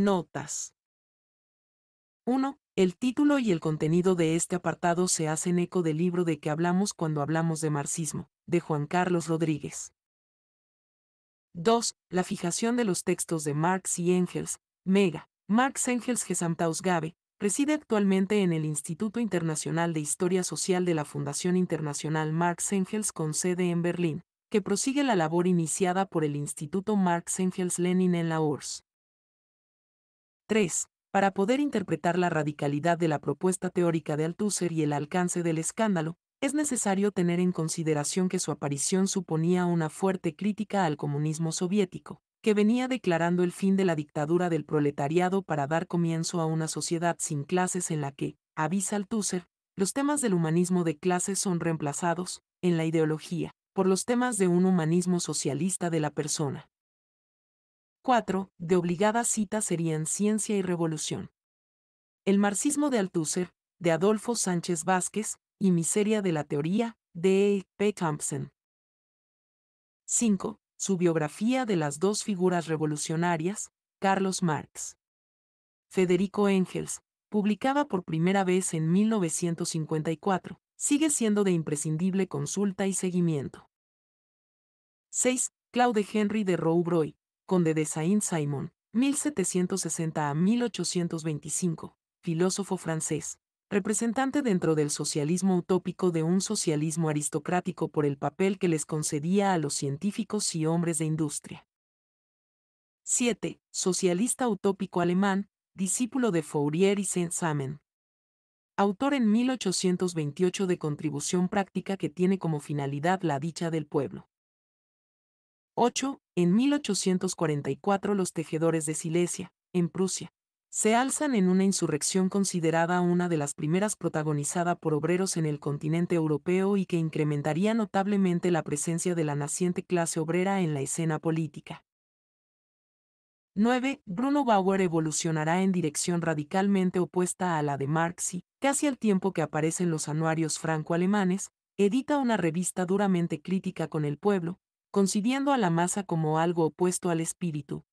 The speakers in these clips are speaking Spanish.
Notas. 1. El título y el contenido de este apartado se hacen eco del libro de que hablamos cuando hablamos de marxismo, de Juan Carlos Rodríguez. 2. La fijación de los textos de Marx y Engels, Mega. Marx Engels gabe reside actualmente en el Instituto Internacional de Historia Social de la Fundación Internacional Marx Engels con sede en Berlín, que prosigue la labor iniciada por el Instituto Marx Engels Lenin en la URSS. 3. Para poder interpretar la radicalidad de la propuesta teórica de Althusser y el alcance del escándalo, es necesario tener en consideración que su aparición suponía una fuerte crítica al comunismo soviético, que venía declarando el fin de la dictadura del proletariado para dar comienzo a una sociedad sin clases en la que, avisa Althusser, los temas del humanismo de clases son reemplazados, en la ideología, por los temas de un humanismo socialista de la persona. 4. de obligada cita, serían Ciencia y Revolución. El marxismo de Althusser, de Adolfo Sánchez Vázquez, y Miseria de la Teoría, de E. P. Campsen. 5. Su biografía de las dos figuras revolucionarias, Carlos Marx. Federico Engels, publicada por primera vez en 1954, sigue siendo de imprescindible consulta y seguimiento. 6. Claude Henry de Roubroy, conde de Saint-Simon, 1760 a 1825, filósofo francés, representante dentro del socialismo utópico de un socialismo aristocrático por el papel que les concedía a los científicos y hombres de industria. 7. Socialista utópico alemán, discípulo de Fourier y Saint-Samen. Autor en 1828 de Contribución Práctica que tiene como finalidad la dicha del pueblo. 8. En 1844 los tejedores de Silesia, en Prusia, se alzan en una insurrección considerada una de las primeras protagonizada por obreros en el continente europeo y que incrementaría notablemente la presencia de la naciente clase obrera en la escena política. 9. Bruno Bauer evolucionará en dirección radicalmente opuesta a la de Marx y, casi al tiempo que aparecen los anuarios franco-alemanes, edita una revista duramente crítica con el pueblo, concibiendo a la masa como algo opuesto al espíritu.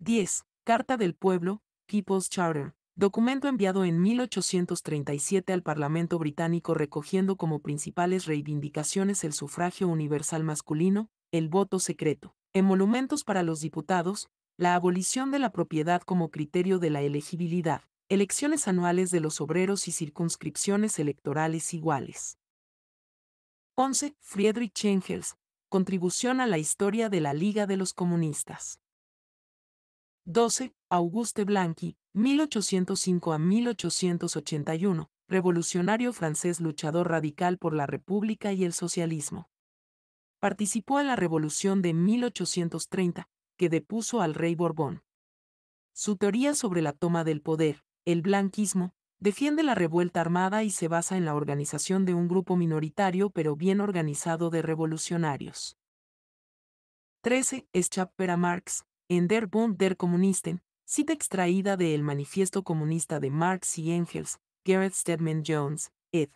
10. Carta del Pueblo, People's Charter, documento enviado en 1837 al Parlamento británico recogiendo como principales reivindicaciones el sufragio universal masculino, el voto secreto, emolumentos para los diputados, la abolición de la propiedad como criterio de la elegibilidad, elecciones anuales de los obreros y circunscripciones electorales iguales. 11. Friedrich Engels. Contribución a la historia de la Liga de los Comunistas. 12. Auguste Blanqui, 1805 a 1881, revolucionario francés luchador radical por la República y el socialismo. Participó en la Revolución de 1830, que depuso al rey Borbón. Su teoría sobre la toma del poder, el blanquismo, Defiende la revuelta armada y se basa en la organización de un grupo minoritario pero bien organizado de revolucionarios. 13. Schapper a Marx, en Der Bund der Kommunisten, cita extraída de El Manifiesto Comunista de Marx y Engels, Gareth Stedman Jones, ed.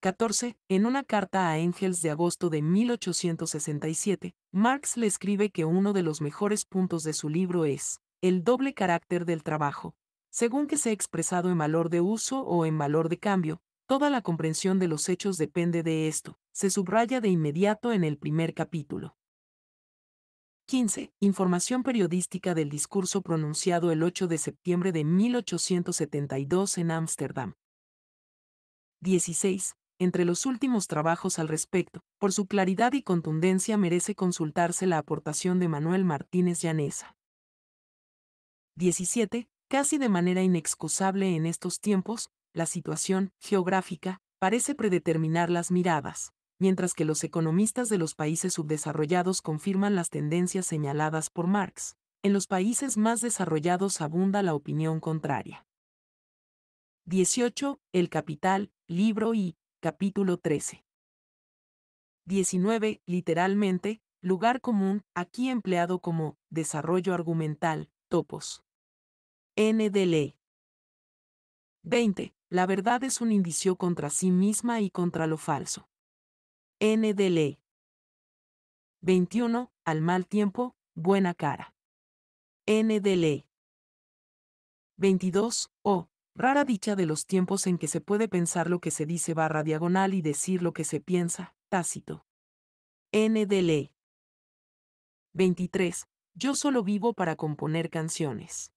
14. En una carta a Engels de agosto de 1867, Marx le escribe que uno de los mejores puntos de su libro es el doble carácter del trabajo, según que sea expresado en valor de uso o en valor de cambio, toda la comprensión de los hechos depende de esto, se subraya de inmediato en el primer capítulo. 15. Información periodística del discurso pronunciado el 8 de septiembre de 1872 en Ámsterdam. 16. Entre los últimos trabajos al respecto, por su claridad y contundencia merece consultarse la aportación de Manuel Martínez Llanesa. 17. Casi de manera inexcusable en estos tiempos, la situación geográfica parece predeterminar las miradas, mientras que los economistas de los países subdesarrollados confirman las tendencias señaladas por Marx. En los países más desarrollados abunda la opinión contraria. 18. El Capital, libro y, capítulo 13. 19. Literalmente, lugar común, aquí empleado como desarrollo argumental, topos. NDL. 20. La verdad es un indicio contra sí misma y contra lo falso. NDL. 21. Al mal tiempo, buena cara. NDL. 22. Oh, rara dicha de los tiempos en que se puede pensar lo que se dice barra diagonal y decir lo que se piensa, tácito. NDL. 23. Yo solo vivo para componer canciones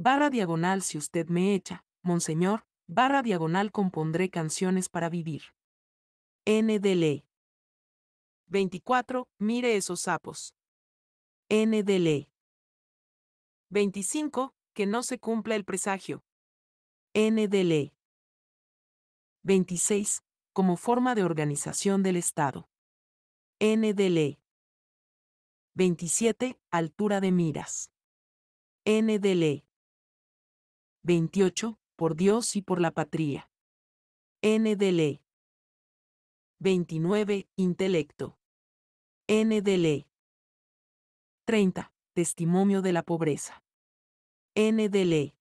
barra diagonal si usted me echa, monseñor, barra diagonal compondré canciones para vivir. NDL. 24. Mire esos sapos. NDL. 25. Que no se cumpla el presagio. NDL. 26. Como forma de organización del Estado. NDL. 27. Altura de miras. NDLE. 28. Por Dios y por la patria. NDL. 29. Intelecto. NDL. 30. Testimonio de la pobreza. NDL.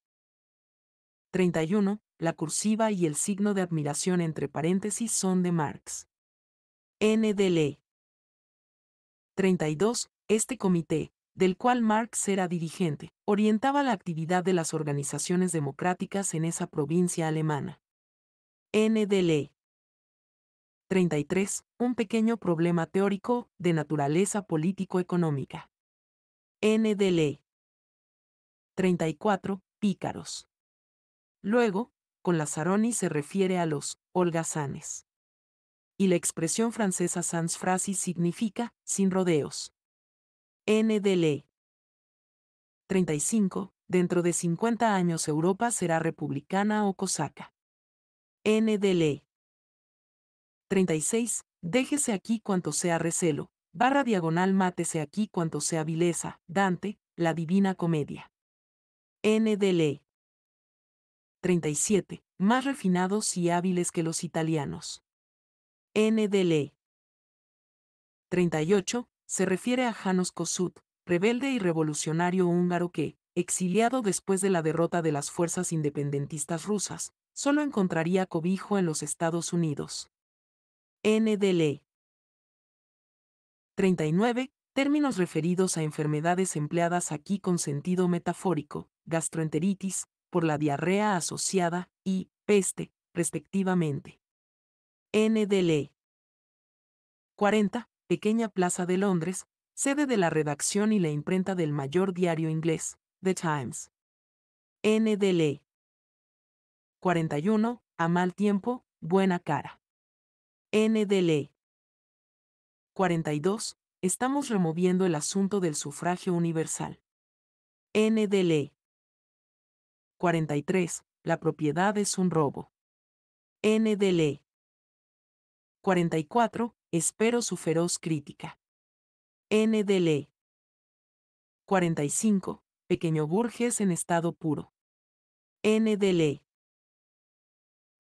31. La cursiva y el signo de admiración entre paréntesis son de Marx. NDL. 32. Este comité, del cual Marx era dirigente, orientaba la actividad de las organizaciones democráticas en esa provincia alemana. NDL 33. E. Un pequeño problema teórico, de naturaleza político-económica. NDL 34. E. Pícaros. Luego, con Saroni se refiere a los holgazanes. Y la expresión francesa sans frasis significa sin rodeos. NDL. 35. Dentro de 50 años Europa será republicana o cosaca. NDL. 36. Déjese aquí cuanto sea recelo, barra diagonal mátese aquí cuanto sea vileza, Dante, la divina comedia. NDL. 37. Más refinados y hábiles que los italianos. NDL. 38 se refiere a Janos Kossuth, rebelde y revolucionario húngaro que, exiliado después de la derrota de las fuerzas independentistas rusas, solo encontraría cobijo en los Estados Unidos. NDL 39. Términos referidos a enfermedades empleadas aquí con sentido metafórico, gastroenteritis, por la diarrea asociada, y peste, respectivamente. NDL 40 pequeña plaza de Londres, sede de la redacción y la imprenta del mayor diario inglés, The Times. NDL. 41. A mal tiempo, buena cara. NDL. 42. Estamos removiendo el asunto del sufragio universal. NDL. 43. La propiedad es un robo. NDL. 44. Espero su feroz crítica. N.D.L.E. 45. Pequeño Burges en estado puro. N.D.L.E.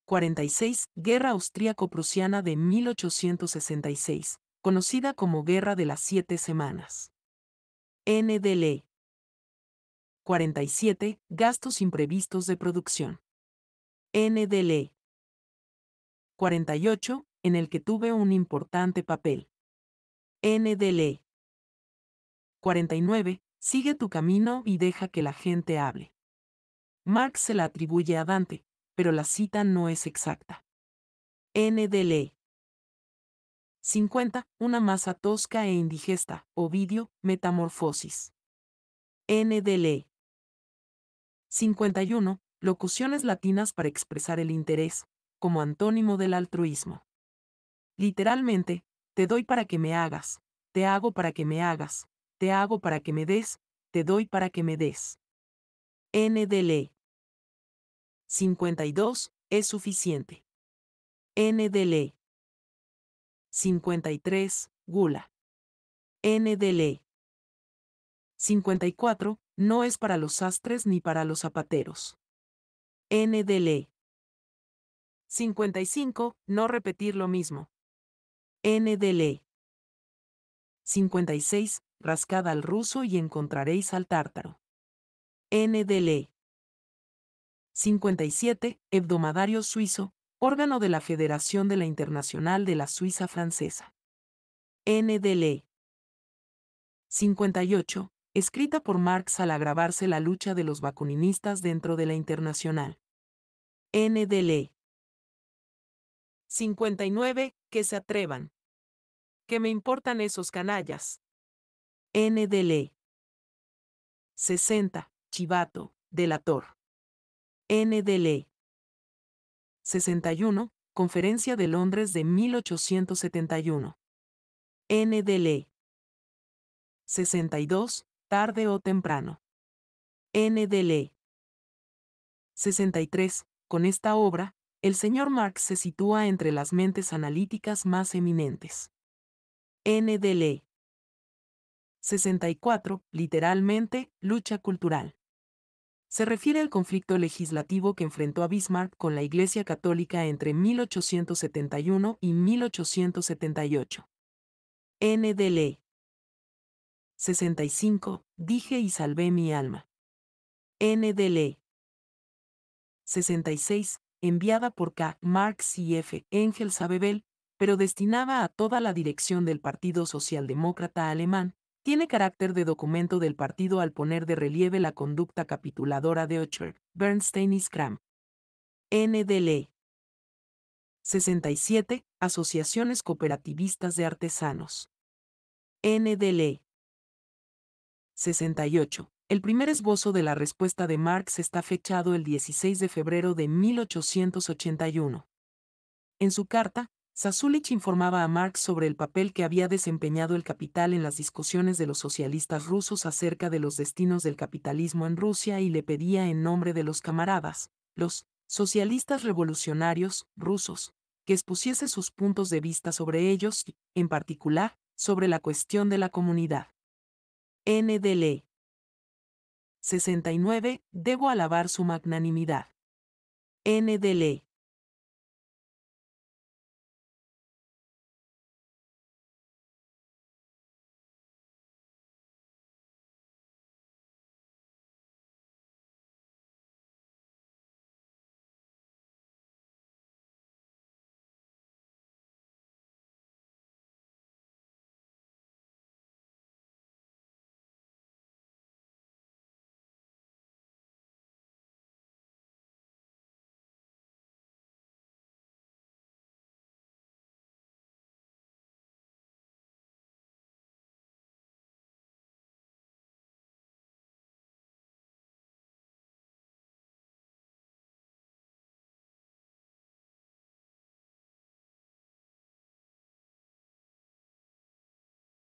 46. Guerra Austríaco-Prusiana de 1866, conocida como Guerra de las Siete Semanas. NDL 47. Gastos imprevistos de producción. N.D.L.E. 48 en el que tuve un importante papel. NDLE 49. Sigue tu camino y deja que la gente hable. Marx se la atribuye a Dante, pero la cita no es exacta. NDLE 50. Una masa tosca e indigesta. Ovidio, Metamorfosis. NDLE 51. Locuciones latinas para expresar el interés, como antónimo del altruismo. Literalmente, te doy para que me hagas, te hago para que me hagas, te hago para que me des, te doy para que me des. NDLE 52 es suficiente. NDLE 53 Gula. NDLE 54 no es para los sastres ni para los zapateros. NDLE 55 no repetir lo mismo. NDL. 56. Rascad al ruso y encontraréis al tártaro. NDL. 57. Hebdomadario suizo, órgano de la Federación de la Internacional de la Suiza Francesa. NDL. 58. Escrita por Marx al agravarse la lucha de los vacuninistas dentro de la Internacional. NDL. 59. Que se atrevan que me importan esos canallas. NDL 60. Chivato, delator. NDL 61. Conferencia de Londres de 1871. NDL 62. Tarde o temprano. NDL 63. Con esta obra, el señor Marx se sitúa entre las mentes analíticas más eminentes. NDL. 64. Literalmente, lucha cultural. Se refiere al conflicto legislativo que enfrentó a Bismarck con la Iglesia Católica entre 1871 y 1878. NDL. 65. Dije y salvé mi alma. NDLE. 66. Enviada por K. Marx y F. Engels a pero destinada a toda la dirección del Partido Socialdemócrata Alemán, tiene carácter de documento del partido al poner de relieve la conducta capituladora de Ocher, Bernstein y Scram. NDL 67. Asociaciones Cooperativistas de Artesanos. NDL 68. El primer esbozo de la respuesta de Marx está fechado el 16 de febrero de 1881. En su carta, Sasulich informaba a Marx sobre el papel que había desempeñado el capital en las discusiones de los socialistas rusos acerca de los destinos del capitalismo en Rusia y le pedía en nombre de los camaradas, los socialistas revolucionarios rusos, que expusiese sus puntos de vista sobre ellos y, en particular, sobre la cuestión de la comunidad. NDL 69. Debo alabar su magnanimidad. NDL